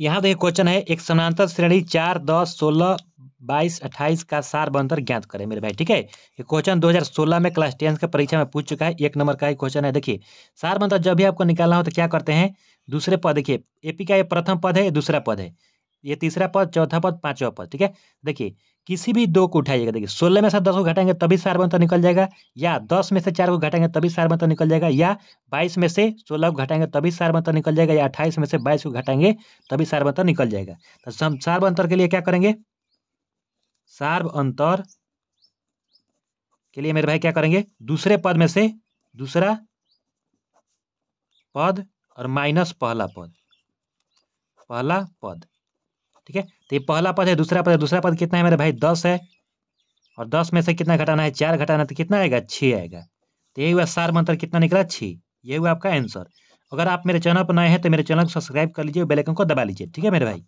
यहाँ देखिए क्वेश्चन है एक समानांतर श्रेणी चार दस सोलह बाईस अट्ठाईस का सार बंतर ज्ञात करें मेरे भाई ठीक है ये क्वेश्चन 2016 में क्लास टेंथ के परीक्षा में पूछ चुका है एक नंबर का ही क्वेश्चन है देखिए सार बंतर जब भी आपको निकालना हो तो क्या करते हैं दूसरे पद देखिए एपी का ये प्रथम पद है ये दूसरा पद है ये तीसरा पद चौथा पद पांचवा पद ठीक है देखिए किसी भी दो को उठाइएगा देखिए सोलह में से दस को घटाएंगे तभी सार्वंतर निकल जाएगा या दस में से चार को घटाएंगे तभी सार्वंतर निकल जाएगा या बाईस में से सोलह को घटाएंगे तभी सार्वंतर निकल जाएगा या अट्ठाईस में से बाईस को घटाएंगे तभी सार्वंतर निकल जाएगा तो हम अंतर के लिए क्या करेंगे सार्व अंतर के लिए मेरे भाई क्या करेंगे दूसरे पद में से दूसरा पद और माइनस पहला पद पहला पद ठीक है तो ये पहला पद है दूसरा पद है दूसरा पद कितना है मेरे भाई दस है और दस में से कितना घटाना है चार घटाना तो कितना आएगा छः आएगा तो ये हुआ सार मंत्र कितना निकला छः ये हुआ आपका आंसर अगर आप मेरे चैनल पर नए हैं तो मेरे चैनल को सब्सक्राइब कर लीजिए बेलाइकन को दबा लीजिए ठीक है मेरे भाई